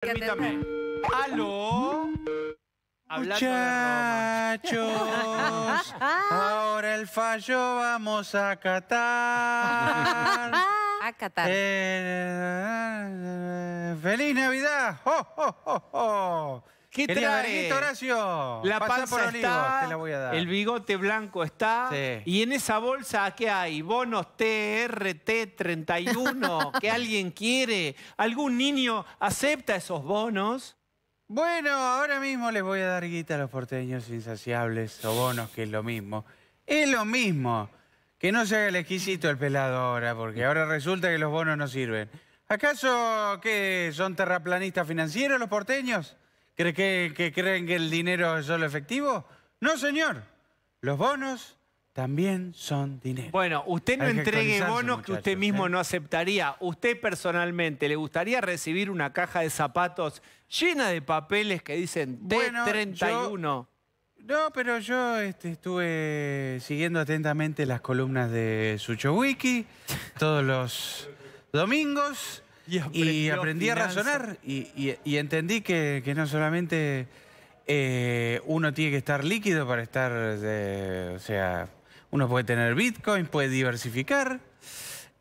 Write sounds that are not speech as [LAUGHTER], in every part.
Permítame. ¡Aló! Hablando Muchachos, ahora el fallo vamos a catar. a catar. ¡Feliz Navidad! ¡Oh, oh, oh, oh! ¿Qué Horacio. La está, el bigote blanco está. Y en esa bolsa, ¿qué hay? Bonos TRT31 [LAUGHS] que alguien quiere. ¿Algún niño acepta esos bonos? Bueno, ahora mismo les voy a dar guita a los porteños insaciables o bonos, que es lo mismo. Es lo mismo. Que no se haga el exquisito el pelado ahora, porque ahora resulta que los bonos no sirven. ¿Acaso que son terraplanistas financieros los porteños? ¿Cree que, creen que el dinero es solo efectivo? No, señor. Los bonos también son dinero. Bueno, usted no entregue bonos que usted mismo ¿eh? no aceptaría. ¿Usted personalmente le gustaría recibir una caja de zapatos llena de papeles que dicen T31? no, pero yo este, estuve siguiendo atentamente las columnas de Sucho Wiki todos los domingos y, aprendí a razonar y, entendí que, no solamente eh, uno tiene que estar líquido para estar, o sea, uno puede tener Bitcoin, puede diversificar.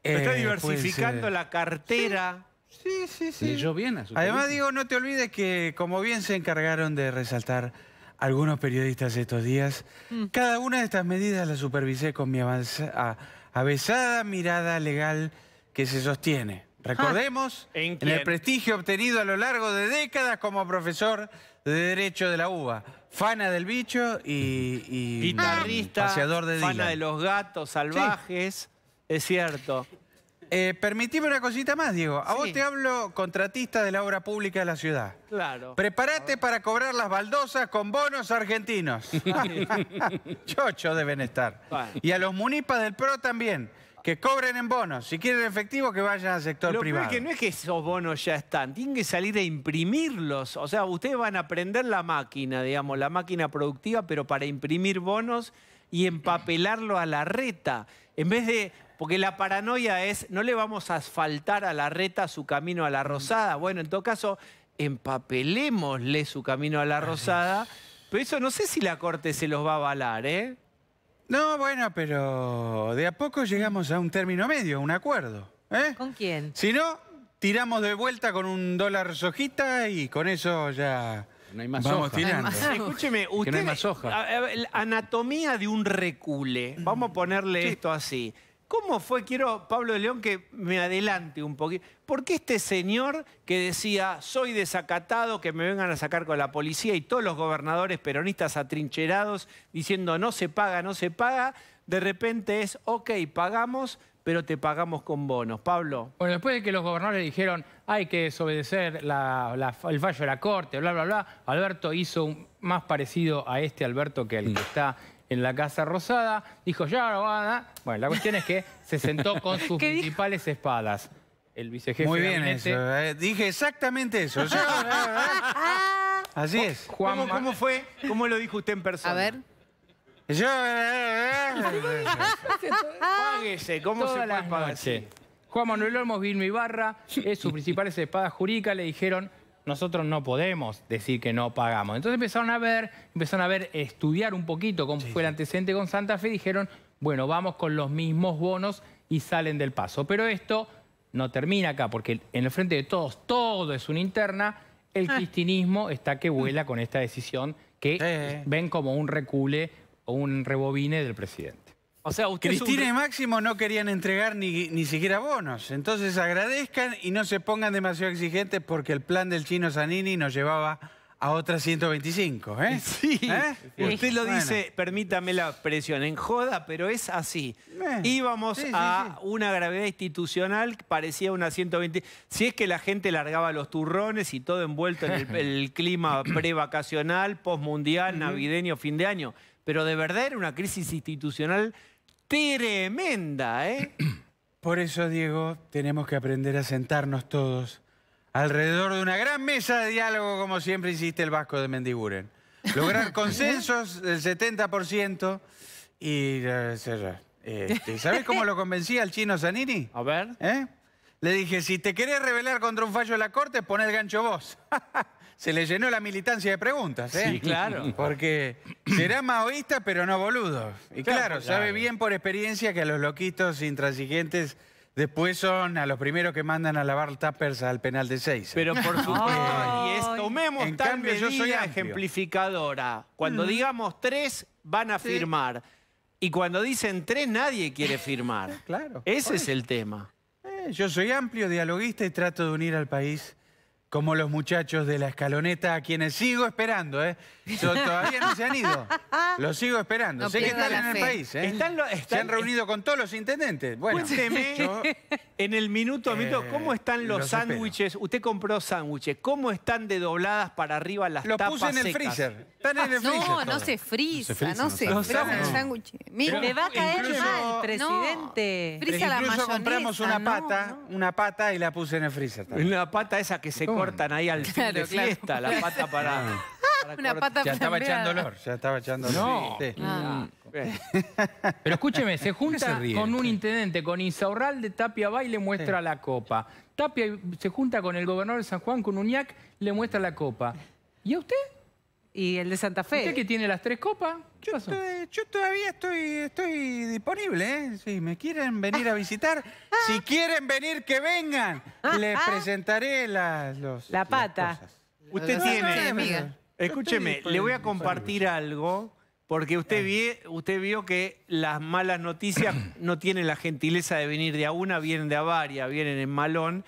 Está eh, diversificando la cartera. Sí, sí, sí. bien a Además digo, no te olvides que como bien se encargaron de resaltar algunos periodistas estos días, mm. cada una de estas medidas la supervisé con mi avanzada, avesada mirada legal que se sostiene Recordemos, [LAUGHS] el prestigio obtenido a lo largo de décadas como profesor de Derecho de la UBA. Fana del bicho y, guitarrista, de fana de los gatos salvajes, es cierto. Eh, una cosita más, Diego. A vos te hablo contratista de la obra pública de la ciudad. Claro. Prepárate para cobrar las baldosas con bonos argentinos. [LAUGHS] [LAUGHS] Chocho deben estar. Y a los munipas del PRO también. Que cobren en bonos. Si quieren efectivo, que vayan al sector privado. Lo que no es que esos bonos ya están. Tienen que salir a imprimirlos. O sea, ustedes van a aprender la máquina, digamos, la máquina productiva, pero para imprimir bonos y empapelarlo a la reta. En vez de... Porque la paranoia es, no le vamos a asfaltar a la reta su camino a la rosada. Bueno, en todo caso, empapelémosle su camino a la rosada. [LAUGHS] Pero eso no sé si la Corte se los va a avalar, ¿eh? No, bueno, pero de a poco llegamos a un término medio, un acuerdo. ¿eh? ¿Con quién? Si no, tiramos de vuelta con un dólar sojita y con eso ya... No hay más Vamos tirando. Escúcheme, usted... más anatomía de un recule. Vamos a ponerle esto así. ¿Cómo fue, quiero, Pablo de León, que me adelante un poquito? ¿Por qué este señor que decía, soy desacatado, que me vengan a sacar con la policía y todos los gobernadores peronistas atrincherados diciendo, no se paga, no se paga, de repente es, ok, pagamos, pero te pagamos con bonos. Pablo. Bueno, después de que los gobernadores dijeron, hay que desobedecer el fallo de la Corte, bla, bla, bla, Alberto hizo más parecido a este Alberto que el que mm. está en la Casa Rosada, dijo, ya no van a... Bueno, la cuestión es que se sentó con [LAUGHS] sus principales espadas. El vicejefe Muy bien eso, eh, dije exactamente eso. [LAUGHS] Así es. ¿Cómo, fue? ¿Cómo lo dijo usted en persona? A ver. Yo... Páguese, ¿cómo se puede pagar? Juan Manuel Olmos, Vilma Ibarra, es sus principales espadas jurídicas, le dijeron nosotros no podemos decir que no pagamos. Entonces empezaron a ver, empezaron a ver, estudiar un poquito cómo fue el antecedente con Santa Fe y dijeron, bueno, vamos con los mismos bonos y salen del paso. Pero esto no termina acá, porque en el frente de todos, todo es una interna, el ah. cristinismo está que vuela con esta decisión que ven como un recule o un rebobine del presidente. Cristina y Máximo no querían entregar ni, ni siquiera bonos. Entonces agradezcan y no se pongan demasiado exigentes porque el plan del chino Zanini nos llevaba a otra 125, ¿eh? [LAUGHS] Sí. ¿Eh? Usted lo dice, permítame la presión, en joda, pero es así. Íbamos a una gravedad institucional que parecía una 120. Si es que la gente largaba los turrones y todo envuelto en el, [LAUGHS] el clima prevacacional, postmundial, navideño, fin de año. Pero de verdad era una crisis institucional tremenda, ¿eh? [CLEARS THROAT] Por eso, Diego, tenemos que aprender a sentarnos todos alrededor de una gran mesa de diálogo, como siempre hiciste el Vasco de Mendiguren. Lograr [LAUGHS] consensos del 70% y eh, este, ¿Sabés ¿Sabes cómo lo convencí al chino Zanini? A ver. ¿Eh? Le dije, si te querés rebelar contra un fallo de la corte, poné el gancho vos. [LAUGHS] se le llenó la militancia de preguntas, ¿eh? Sí, claro. [LAUGHS] Porque será maoísta, pero no boludo. Y claro, sabe bien por experiencia que a los loquitos intransigentes después son a los primeros que mandan a lavar tuppers al penal de seis. Pero por [LAUGHS] supuesto, y tomemos en yo soy ejemplificadora. Cuando mm. digamos tres, van a firmar. Y cuando dicen tres, nadie quiere firmar. [LAUGHS] claro. Ese es el tema. Eh, yo soy amplio, dialoguista y trato de unir al país como los muchachos de la escaloneta, a quienes sigo esperando, ¿eh? [LAUGHS] todavía no se han ido. Los sigo esperando. sé que están en el país, ¿eh? se han reunido con todos los intendentes. Bueno, Cuénteme, en el minuto, eh, ¿cómo están los, sándwiches? Usted compró sándwiches. ¿Cómo están de dobladas para arriba las tapas secas? Los puse en el freezer. No, no se frisa, no se frisa, el sándwich. Me va a caer mal, ah, presidente. la Incluso compramos una pata, una pata y la puse en el freezer también. La pata esa que se cortan ahí al fin de fiesta, la [LAUGHS] pata para... [LAUGHS] Ya estaba echando olor. Ya estaba echando No. Ah. Ah, [LAUGHS] Pero escúcheme, se junta con un intendente, con de Tapia va y le muestra la copa. Tapia se junta con el gobernador de San Juan, con Uñac, le muestra la copa. ¿Y a usted? y el de Santa Fe. ¿Usted que tiene las tres copas? Yo, todavía estoy, estoy disponible, ¿eh? Si me quieren venir a visitar, [LAUGHS] si quieren venir, que vengan. Les [LAUGHS] presentaré las, La pata. Usted tiene... Escúcheme, le voy a compartir algo, porque usted, usted vio que las malas noticias no tienen la gentileza de venir de a una, vienen de a varias, vienen en malón.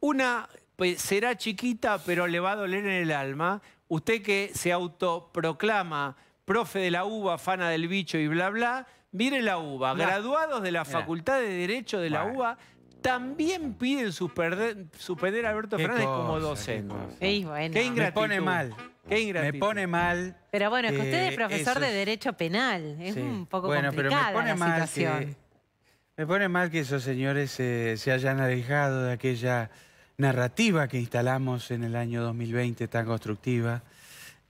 Una será chiquita, pero le va a doler en el alma. Usted que se autoproclama profe de la UBA, fana del bicho y bla, bla, mire la UBA. Graduados de la Facultad de Derecho de la UBA también piden suspender, a Alberto Fernández como docente. Qué, ingratitud. Me pone mal. Me pone mal. Pero bueno, es que usted es eh, profesor de Derecho Penal. Es un poco bueno, complicada me pone la mal situación. me pone mal que esos señores se hayan alejado de aquella narrativa que instalamos en el año 2020 tan constructiva.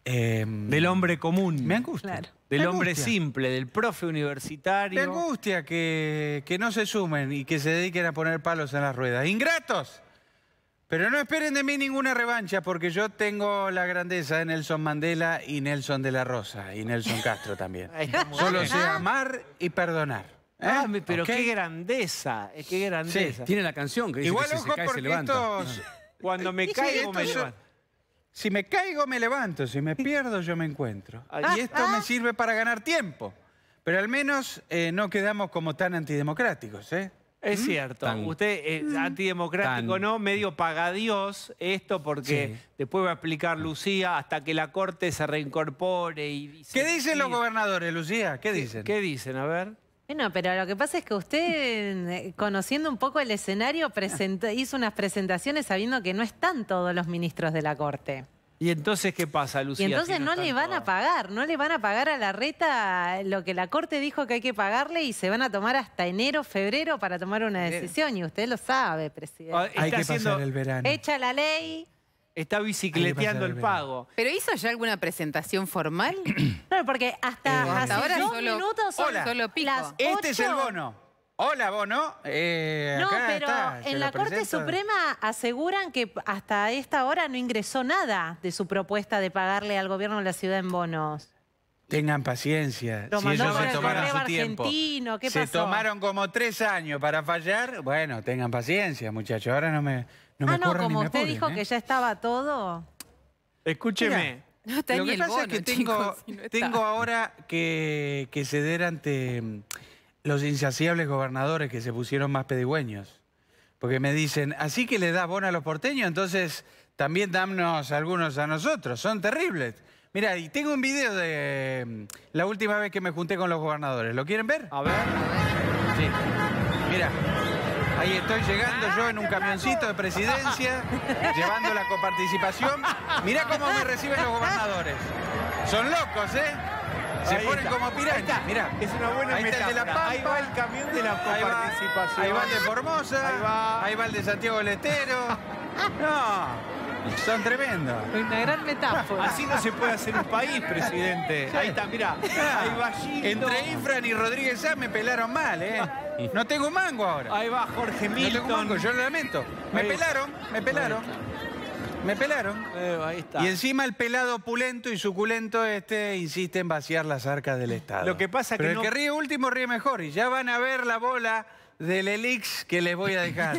Em, del hombre común. Me angustia. Del hombre simple, del profe universitario. Me angustia que, que no se sumen y que se dediquen a poner palos en las ruedas. ¡Ingratos! Pero no esperen de mí ninguna revancha porque yo tengo la grandeza de Nelson Mandela y Nelson de la Rosa y Nelson Castro también. Solo sé amar y perdonar. ¿Eh? Ah, pero qué grandeza, eh, qué grandeza. tiene la canción que dice se levanta. Ah. cuando me caigo me levanto. Si me caigo me levanto, si me pierdo yo me encuentro. Ah, y esto me sirve para ganar tiempo. Pero al menos eh, no quedamos como tan antidemocráticos, ¿eh? Es mm. cierto. Usted mm. antidemocrático, ¿no? Medio Dios esto porque después va a explicar Lucía hasta que la Corte se reincorpore y... ¿Qué dicen los gobernadores, Lucía? ¿Qué dicen? ¿Qué dicen? A ver. Bueno, pero lo que pasa es que usted, conociendo un poco el escenario, presentó, hizo unas presentaciones sabiendo que no están todos los ministros de la Corte. ¿Y entonces qué pasa, Lucía? Y entonces no, le van a pagar, no le van a pagar a la reta lo que la Corte dijo que hay que pagarle y se van a tomar hasta enero, febrero para tomar una decisión. Y usted lo sabe, presidente. Ah, hay que pasar el verano. Echa la ley, Está bicicleteando el pago. ¿Pero hizo ya alguna presentación formal? [CLEARS THROAT] No, porque hasta, eh, hace hasta ahora solo, minutos solo este es el bono. Hola, bono. Eh, no, pero en la Corte Suprema aseguran que hasta esta hora no ingresó nada de su propuesta de pagarle al gobierno de la ciudad en bonos. Tengan paciencia. si ellos se tomaron su tiempo. tomaron como tres años para fallar. Bueno, tengan paciencia, muchachos. Ahora no me... No ah, no, como usted dijo ¿eh? que ya estaba todo. Escúcheme. No lo que pasa es que [LAUGHS] tengo, ahora que, ceder ante mm, los insaciables gobernadores que se pusieron más pedigüeños. Porque me dicen, así que le da bono a los porteños, entonces también dámonos algunos a nosotros. Son terribles. Mira, y tengo un video de mm, la última vez que me junté con los gobernadores. ¿Lo quieren ver? A ver. Sí. Mira. Ahí estoy llegando yo en un camioncito de presidencia, llevando la coparticipación. Mirá cómo me reciben los gobernadores. Son locos, ¿eh? Se ponen como piratas. Mira, es una buena ahí Está el de la Pampa. Ahí va el camión de la coparticipación. Ahí va, el de Formosa. Ahí va. ahí va el de Santiago del Estero. No. Son tremendos. Una gran metáfora. Así no se puede hacer un país, presidente. Ahí está, mira. Ah. Entre Infran y Rodríguez ya me pelaron mal, ¿eh? No tengo mango ahora. Ahí va Jorge Milton. yo lo lamento. Me pelaron, me pelaron. Me pelaron. Eh, ahí está. Y encima el pelado opulento y suculento este insiste en vaciar las arcas del Estado. Lo que pasa Pero que el que ríe último ríe mejor y ya van a ver la bola del elix que les voy a dejar. [LAUGHS] [LAUGHS]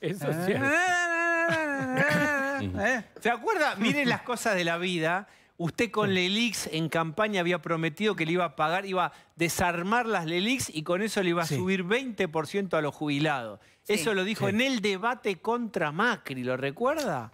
Eso [LAUGHS] ¿Se acuerda? Miren las cosas de la vida. Usted con Lelix en campaña había prometido que le iba a pagar, iba a desarmar las Lelix y con eso le iba a subir 20% a los jubilados. Eso lo dijo en el debate contra Macri, ¿lo recuerda?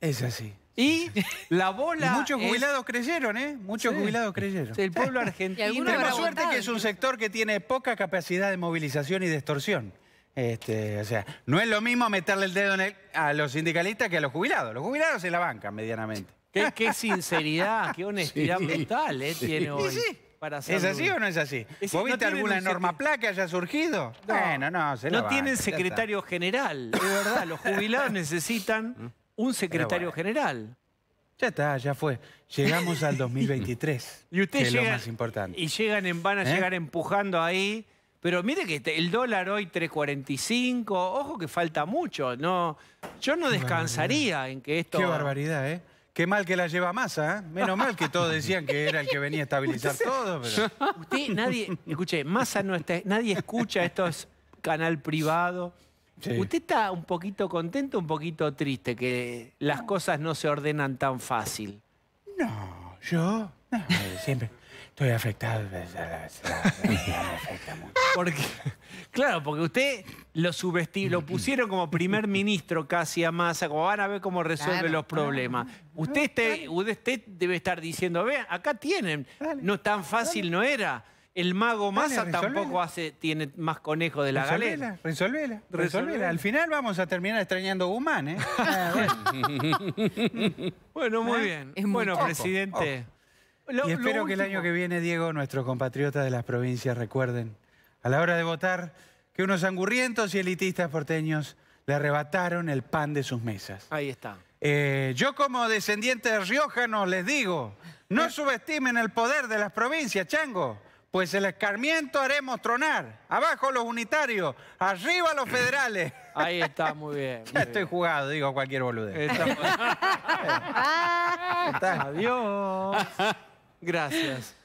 Es así. Y [LAUGHS] la bola. muchos jubilados creyeron, ¿eh? Muchos jubilados creyeron. El pueblo [LAUGHS] argentino. Tenemos suerte que es un sector que tiene poca capacidad de movilización y de extorsión. Este, o sea, no es lo mismo meterle el dedo a los sindicalistas que a los jubilados. Los jubilados se la bancan medianamente. Qué, sinceridad, qué [LAUGHS] honestidad mental ¿eh? Sí. tiene ¿Es así o no es así? ¿Vos viste alguna norma placa que haya surgido? bueno, no, se No tienen secretario general, es verdad. Los jubilados necesitan mm un secretario general. Ya está, ya fue. Llegamos al 2023. [LAUGHS] y que más importante. Y llegan en, van a ¿Eh? llegar empujando ahí. Pero mire que el dólar hoy 3.45, ojo que falta mucho. No, yo no descansaría en que esto... Qué barbaridad, ¿eh? Qué mal que la lleva masa ¿eh? Menos mal que todos decían que era el que venía a estabilizar [LAUGHS] todo, Usted, nadie... Escuche, masa no está... Nadie escucha, estos canal privado. ¿Usted está un poquito contento, un poquito triste que las cosas no se ordenan tan fácil? No, yo siempre estoy afectado. Porque, claro, porque usted lo subestimó, lo pusieron como primer ministro casi a masa, como van a ver cómo resuelve los problemas. usted, usted debe estar diciendo, vean, acá tienen, no es tan fácil no era. El mago Massa tampoco hace, tiene más conejo de la galera. Resolvela, resolvela, Al final vamos a terminar extrañando Guzmán, ¿eh? [LAUGHS] Ah, bueno, muy ¿Eh? bien. bueno, presidente. y espero que el año que viene, Diego, nuestros compatriotas de las provincias recuerden a la hora de votar que unos angurrientos y elitistas porteños le arrebataron el pan de sus mesas. Ahí está. Eh, yo como descendiente de riojano les digo, no eh. subestimen el poder de las provincias, chango pues el escarmiento haremos tronar. Abajo los unitarios, arriba los federales. [CLEARS THROAT] Ahí está, muy bien. [LAUGHS] ya estoy jugado, digo cualquier boludez. [LAUGHS] Adiós. [LAUGHS] Gracias.